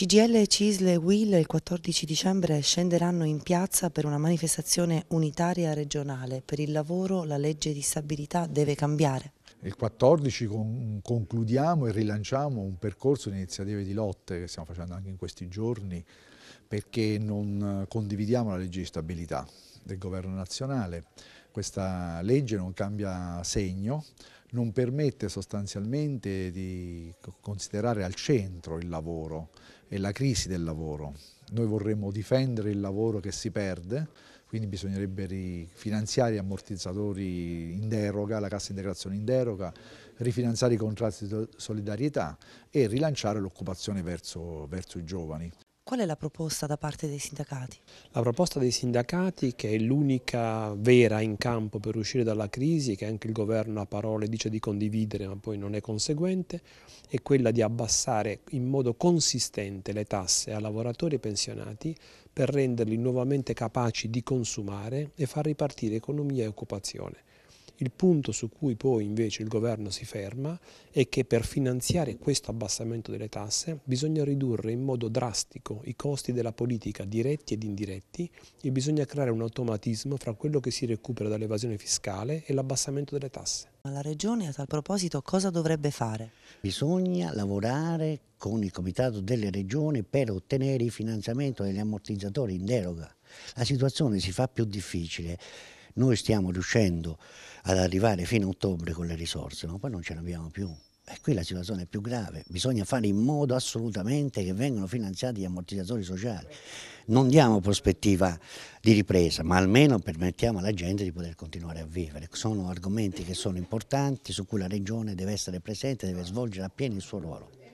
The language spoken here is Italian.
CGL, Cisle e Will il 14 dicembre scenderanno in piazza per una manifestazione unitaria regionale. Per il lavoro la legge di stabilità deve cambiare. Il 14 concludiamo e rilanciamo un percorso di iniziative di lotte che stiamo facendo anche in questi giorni perché non condividiamo la legge di stabilità del governo nazionale. Questa legge non cambia segno, non permette sostanzialmente di considerare al centro il lavoro, è la crisi del lavoro. Noi vorremmo difendere il lavoro che si perde, quindi bisognerebbe rifinanziare gli ammortizzatori in deroga, la cassa integrazione in deroga, rifinanziare i contratti di solidarietà e rilanciare l'occupazione verso, verso i giovani. Qual è la proposta da parte dei sindacati? La proposta dei sindacati, che è l'unica vera in campo per uscire dalla crisi, che anche il governo a parole dice di condividere ma poi non è conseguente, è quella di abbassare in modo consistente le tasse a lavoratori e pensionati per renderli nuovamente capaci di consumare e far ripartire economia e occupazione. Il punto su cui poi invece il governo si ferma è che per finanziare questo abbassamento delle tasse bisogna ridurre in modo drastico i costi della politica diretti ed indiretti e bisogna creare un automatismo fra quello che si recupera dall'evasione fiscale e l'abbassamento delle tasse. Ma La Regione a tal proposito cosa dovrebbe fare? Bisogna lavorare con il Comitato delle Regioni per ottenere il finanziamento degli ammortizzatori in deroga. La situazione si fa più difficile noi stiamo riuscendo ad arrivare fino a ottobre con le risorse, ma poi non ce ne abbiamo più. E qui la situazione è più grave, bisogna fare in modo assolutamente che vengano finanziati gli ammortizzatori sociali. Non diamo prospettiva di ripresa, ma almeno permettiamo alla gente di poter continuare a vivere. Sono argomenti che sono importanti, su cui la Regione deve essere presente, deve svolgere appieno il suo ruolo.